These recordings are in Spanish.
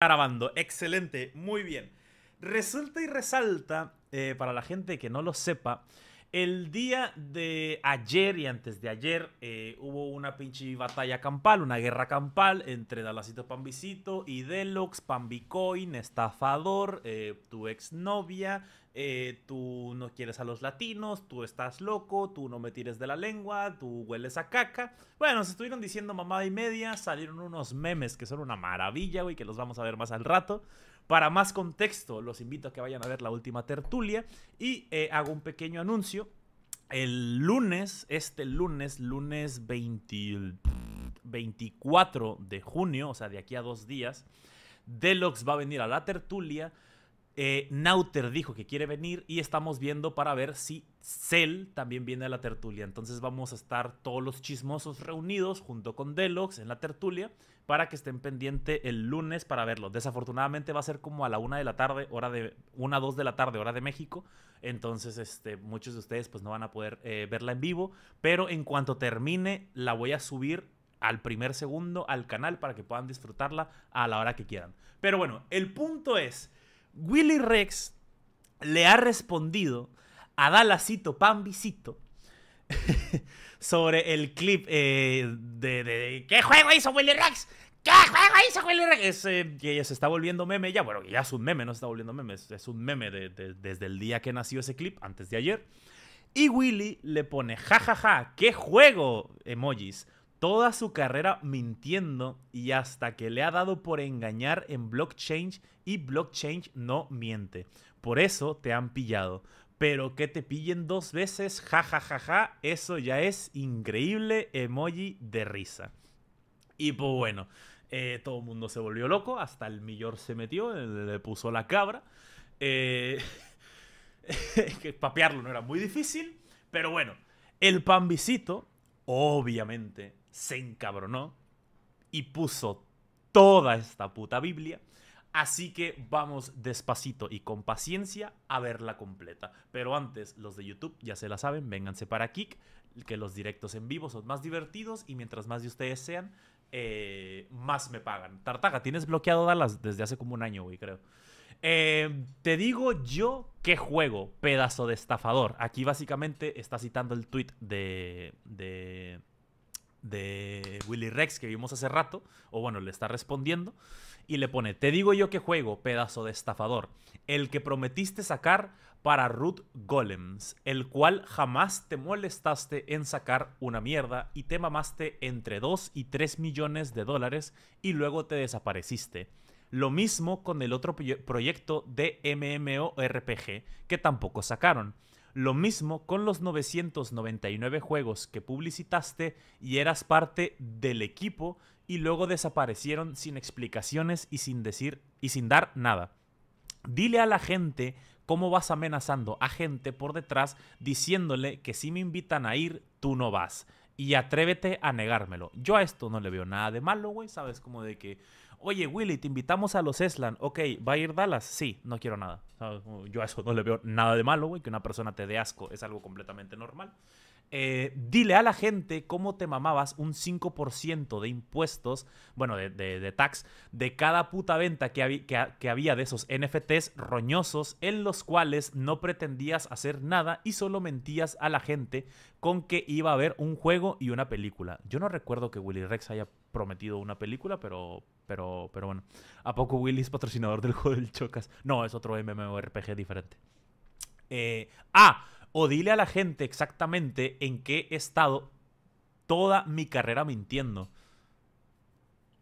grabando. Excelente, muy bien. Resulta y resalta, eh, para la gente que no lo sepa, el día de ayer y antes de ayer eh, hubo una pinche batalla campal, una guerra campal entre Dalacito Pambicito y Deluxe, Pambicoin, estafador, eh, tu exnovia, eh, tú no quieres a los latinos, tú estás loco, tú no me tires de la lengua, tú hueles a caca. Bueno, se estuvieron diciendo mamada y media, salieron unos memes que son una maravilla, güey, que los vamos a ver más al rato. Para más contexto, los invito a que vayan a ver la última tertulia y eh, hago un pequeño anuncio. El lunes, este lunes, lunes 24 de junio, o sea, de aquí a dos días, Deluxe va a venir a la tertulia eh, Nauter dijo que quiere venir y estamos viendo para ver si Cell también viene a la tertulia. Entonces vamos a estar todos los chismosos reunidos junto con Delox en la tertulia para que estén pendiente el lunes para verlo. Desafortunadamente va a ser como a la una de la tarde, hora de una dos de la tarde, hora de México. Entonces este, muchos de ustedes pues no van a poder eh, verla en vivo, pero en cuanto termine la voy a subir al primer segundo al canal para que puedan disfrutarla a la hora que quieran. Pero bueno, el punto es Willy Rex le ha respondido a Dalasito Pambicito sobre el clip eh, de, ¿Qué juego hizo Willy Rex? ¿Qué juego hizo Willy Rex? Eh, que se está volviendo meme ya, bueno, ya es un meme, no se está volviendo meme, es, un meme desde el día que nació ese clip, antes de ayer. Y Willy le pone, jajaja, ja, ja, qué juego, emojis toda su carrera mintiendo y hasta que le ha dado por engañar en blockchain y blockchain no miente. Por eso te han pillado. Pero que te pillen dos veces, jajajaja, ja, ja, eso ya es increíble emoji de risa. Y pues bueno, eh, todo el mundo se volvió loco, hasta el millor se metió, eh, le, puso la cabra. Eh, que papearlo no era muy difícil, pero bueno, el pambisito obviamente se encabronó y puso toda esta puta Biblia. Así que vamos despacito y con paciencia a verla completa. Pero antes, los de YouTube ya se la saben, vénganse para Kik, que los directos en vivo son más divertidos y mientras más de ustedes sean, eh, más me pagan. Tartaga, tienes bloqueado Dallas desde hace como un año, güey, creo. Eh, te digo yo qué juego, pedazo de estafador. Aquí básicamente está citando el tweet de de Willy Rex que vimos hace rato, o bueno, le está respondiendo, y le pone, te digo yo que juego, pedazo de estafador, el que prometiste sacar para Root Golems, el cual jamás te molestaste en sacar una mierda y te mamaste entre 2 y 3 millones de dólares y luego te desapareciste. Lo mismo con el otro proyecto de MMORPG que tampoco sacaron. Lo mismo con los 999 juegos que publicitaste y eras parte del equipo y luego desaparecieron sin explicaciones y sin decir y sin dar nada. Dile a la gente cómo vas amenazando a gente por detrás diciéndole que si me invitan a ir, tú no vas. Y atrévete a negármelo. Yo a esto no le veo nada de malo, güey, ¿sabes? Como de que oye, Willy, te invitamos a los Eslan. Ok, ¿va a ir Dallas? Sí, no quiero nada. Yo a eso no le veo nada de malo, güey, que una persona te dé asco. Es algo completamente normal. Eh, dile a la gente cómo te mamabas un 5% de impuestos, bueno, de, tax, de cada puta venta que, que, había de esos NFTs roñosos en los cuales no pretendías hacer nada y solo mentías a la gente con que iba a haber un juego y una película. Yo no recuerdo que Willy Rex haya prometido una película, pero, pero, pero bueno. ¿A poco Willy es patrocinador del juego del Chocas? No, es otro MMORPG diferente. Eh, ah, o dile a la gente exactamente en qué he estado toda mi carrera mintiendo.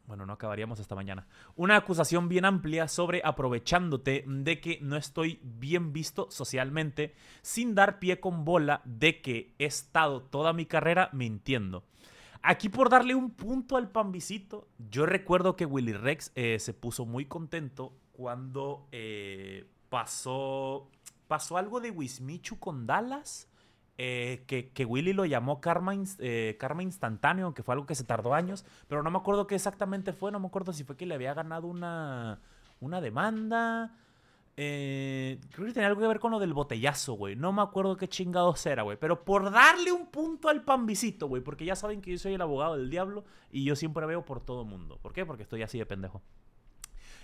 Bueno, no acabaríamos esta mañana. Una acusación bien amplia sobre aprovechándote de que no estoy bien visto socialmente, sin dar pie con bola de que he estado toda mi carrera mintiendo. Aquí por darle un punto al pambicito, yo recuerdo que Willy Rex eh, se puso muy contento cuando eh, pasó, pasó algo de Wismichu con Dallas, eh, que, que, Willy lo llamó karma, instantáneo, que fue algo que se tardó años, pero no me acuerdo qué exactamente fue, no me acuerdo si fue que le había ganado una, una demanda eh, creo que tenía algo que ver con lo del botellazo, güey. No me acuerdo qué chingados era, güey. Pero por darle un punto al pambisito, güey. Porque ya saben que yo soy el abogado del diablo y yo siempre veo por todo mundo. ¿Por qué? Porque estoy así de pendejo.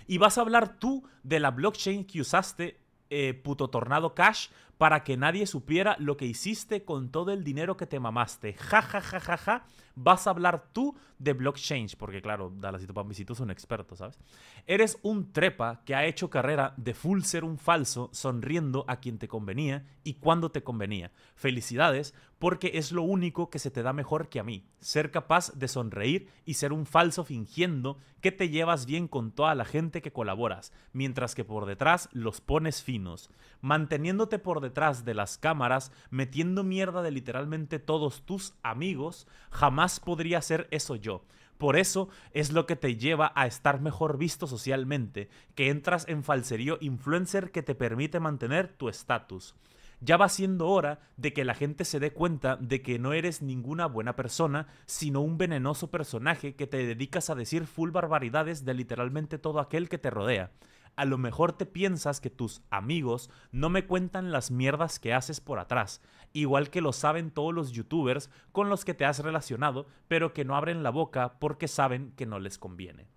Y vas a hablar tú de la blockchain que usaste, eh, puto tornado cash, para que nadie supiera lo que hiciste con todo el dinero que te mamaste. Ja, ja, ja, ja, ja vas a hablar tú de blockchain, porque claro, Dalasito si es un experto, ¿sabes? Eres un trepa que ha hecho carrera de full ser un falso, sonriendo a quien te convenía y cuando te convenía. Felicidades, porque es lo único que se te da mejor que a mí, ser capaz de sonreír y ser un falso fingiendo que te llevas bien con toda la gente que colaboras, mientras que por detrás los pones finos, manteniéndote por detrás de las cámaras, metiendo mierda de literalmente todos tus amigos, jamás podría ser eso yo. Por eso es lo que te lleva a estar mejor visto socialmente, que entras en falserío influencer que te permite mantener tu estatus. Ya va siendo hora de que la gente se dé cuenta de que no eres ninguna buena persona, sino un venenoso personaje que te dedicas a decir full barbaridades de literalmente todo aquel que te rodea. A lo mejor te piensas que tus amigos no me cuentan las mierdas que haces por atrás, igual que lo saben todos los youtubers con los que te has relacionado, pero que no abren la boca porque saben que no les conviene.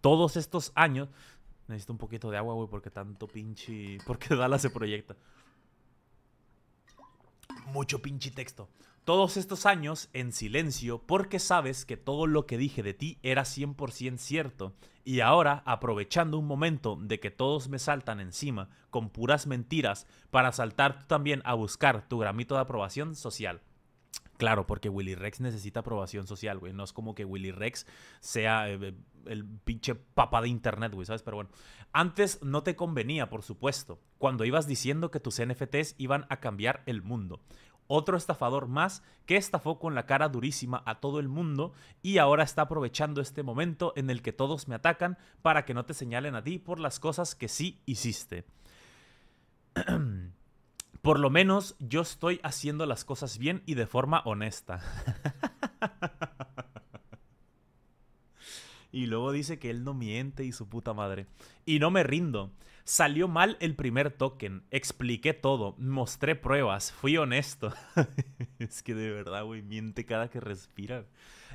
Todos estos años... Necesito un poquito de agua, güey, porque tanto pinche... Porque Dala se proyecta. Mucho pinche texto. Todos estos años en silencio porque sabes que todo lo que dije de ti era 100% cierto y ahora aprovechando un momento de que todos me saltan encima con puras mentiras para saltar tú también a buscar tu gramito de aprobación social. Claro, porque Willy Rex necesita aprobación social, güey. No es como que Willy Rex sea eh, eh, el pinche papa de internet, güey, ¿sabes? Pero bueno, antes no te convenía, por supuesto, cuando ibas diciendo que tus NFTs iban a cambiar el mundo. Otro estafador más que estafó con la cara durísima a todo el mundo y ahora está aprovechando este momento en el que todos me atacan para que no te señalen a ti por las cosas que sí hiciste. por lo menos yo estoy haciendo las cosas bien y de forma honesta. Y luego dice que él no miente y su puta madre. Y no me rindo. Salió mal el primer token. Expliqué todo. Mostré pruebas. Fui honesto. es que de verdad, güey, miente cada que respira.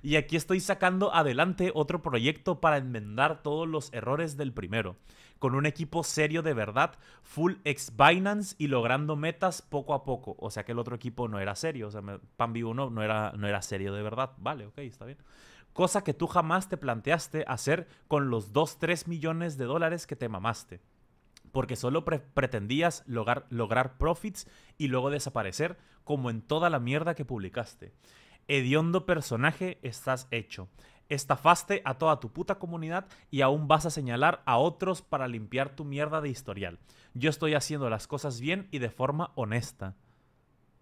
Y aquí estoy sacando adelante otro proyecto para enmendar todos los errores del primero. Con un equipo serio de verdad, full ex Binance y logrando metas poco a poco. O sea que el otro equipo no era serio. O sea, Pan Vivo no, no, era, no era serio de verdad. Vale, ok, está bien cosa que tú jamás te planteaste hacer con los 2, 3 millones de dólares que te mamaste. Porque solo pretendías lograr, lograr profits y luego desaparecer, como en toda la mierda que publicaste. Hediondo personaje estás hecho. Estafaste a toda tu puta comunidad y aún vas a señalar a otros para limpiar tu mierda de historial. Yo estoy haciendo las cosas bien y de forma honesta.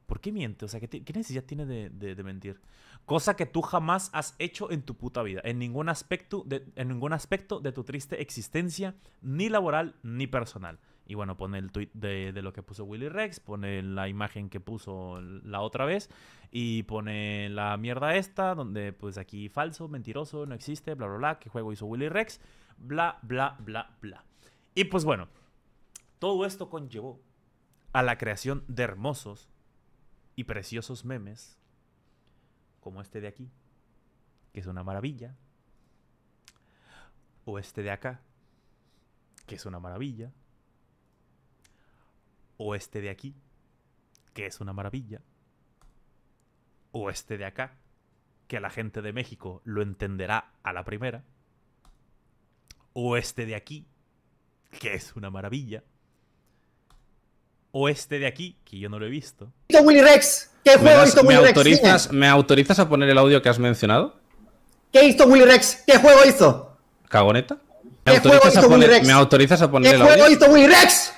¿Por qué miente? O sea, ¿qué, necesidad tiene de, mentir? Cosa que tú jamás has hecho en tu puta vida, en ningún, aspecto de, en ningún aspecto de tu triste existencia, ni laboral ni personal. Y bueno, pone el tweet de, de lo que puso Willy Rex, pone la imagen que puso la otra vez y pone la mierda esta, donde pues aquí falso, mentiroso, no existe, bla, bla, bla, qué juego hizo Willy Rex, bla, bla, bla, bla. Y pues bueno, todo esto conllevó a la creación de Hermosos, y preciosos memes como este de aquí, que es una maravilla, o este de acá, que es una maravilla, o este de aquí, que es una maravilla, o este de acá, que la gente de México lo entenderá a la primera, o este de aquí, que es una maravilla. O este de aquí, que yo no lo he visto. Willy Rex? ¿Qué juego hizo Willy Rex? ¿Me autorizas a poner el audio que has mencionado? ¿Qué hizo Willy Rex? ¿Qué juego hizo? ¿Cagoneta? ¿Qué juego hizo poner, Rex? ¿me autorizas a poner el audio? juego hizo Willy Rex?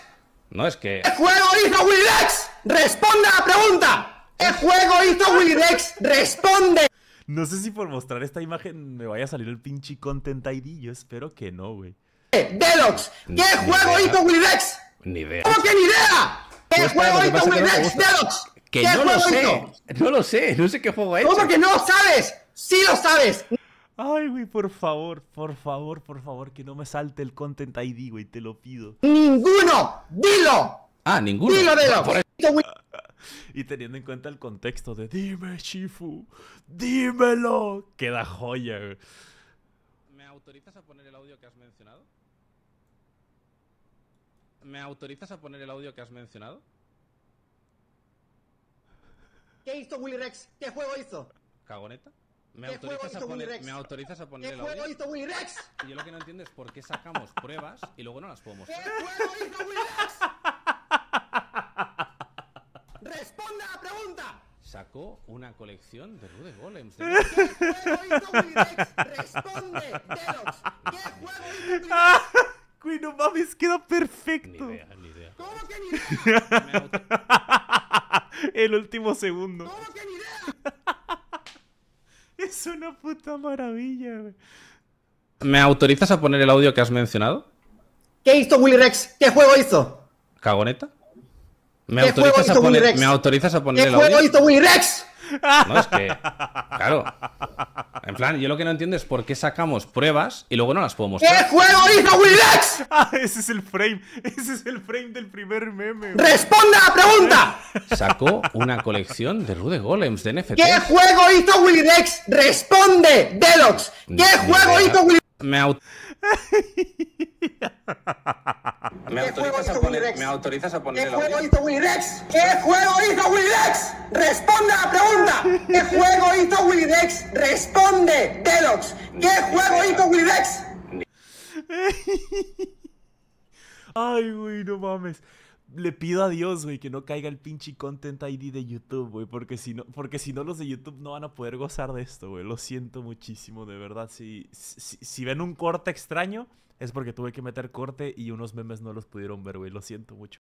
No, es que. ¿Qué juego hizo Willy Rex? ¡Responde a la pregunta! ¿Qué juego hizo Willy Rex? ¡Responde! No sé si por mostrar esta imagen me vaya a salir el pinche content ID. Yo espero que no, güey. Delox, ¿qué juego hizo Willy Rex? Ni idea. ¡¿Cómo que ni idea! ¿Qué juego de Deluxe? Que no lo sé, no lo sé, no sé qué juego es. ¿Cómo que no sabes? ¡Sí lo sabes! Ay, güey, por favor, por favor, por favor, que no me salte el Content ID, güey, te lo pido. ¡Ninguno! ¡Dilo! Ah, ninguno. ¡Dilo, dilo! Y teniendo en cuenta el contexto de Dime, Shifu, dímelo, queda joya, güey. ¿Me autorizas a poner el audio que has mencionado? ¿Me autorizas a poner el audio que has mencionado? ¿Qué hizo Willy Rex? ¿Qué juego hizo? ¿Cagoneta? ¿Me, autorizas, a poner, ¿me ¿Qué juego hizo Willy Rex? Y yo lo que no entiendo es por qué sacamos pruebas y luego no las podemos ¿Qué juego hizo Willy Rex? ¡Responda a la pregunta! Sacó una colección de Rude Golems. ¿Qué juego hizo Willy Rex? ¡Responde, Delox! ¿Qué juego hizo Willy Rex? Güey, no mames, queda perfecto. Ni idea, ni idea. ¿Cómo que ni idea? El último segundo. ¿Cómo que ni idea? es una puta maravilla, ¿Me autorizas a poner el audio que has mencionado? ¿Qué hizo Willy Rex? ¿Qué juego hizo? ¿Cagoneta? ¿Me, ¿Qué autorizas, juego hizo a poner, Willy Rex? ¿me autorizas a poner ¿Qué juego hizo Willy Rex? No, es que, claro. En plan, yo lo que no entiendo es por qué sacamos pruebas y luego no las podemos mostrar. ¿Qué ¡Eh, juego, hizo Willax! Ah, ese es el frame. Ese es el frame del primer meme. ¡Responde a la pregunta! Sacó una colección de Rude Golems de NFT. ¿Qué juego hizo Willy ¡Responde, Delox! ¿Qué juego hizo Willy Me auto ¿Me autorizas, a poner, ¿Qué juego hizo Willyrex? ¿Qué juego hizo Willyrex? Responde a la pregunta. ¿Qué juego hizo Willyrex? Responde, Delox. ¿Qué juego hizo Willyrex? Ay, güey, no mames le pido a Dios, güey, que no caiga el pinche Content ID de YouTube, güey, porque si no, porque si no los de YouTube no van a poder gozar de esto, güey. Lo siento muchísimo, de verdad. Si, si, si, ven un corte extraño, es porque tuve que meter corte y unos memes no los pudieron ver, güey. Lo siento mucho.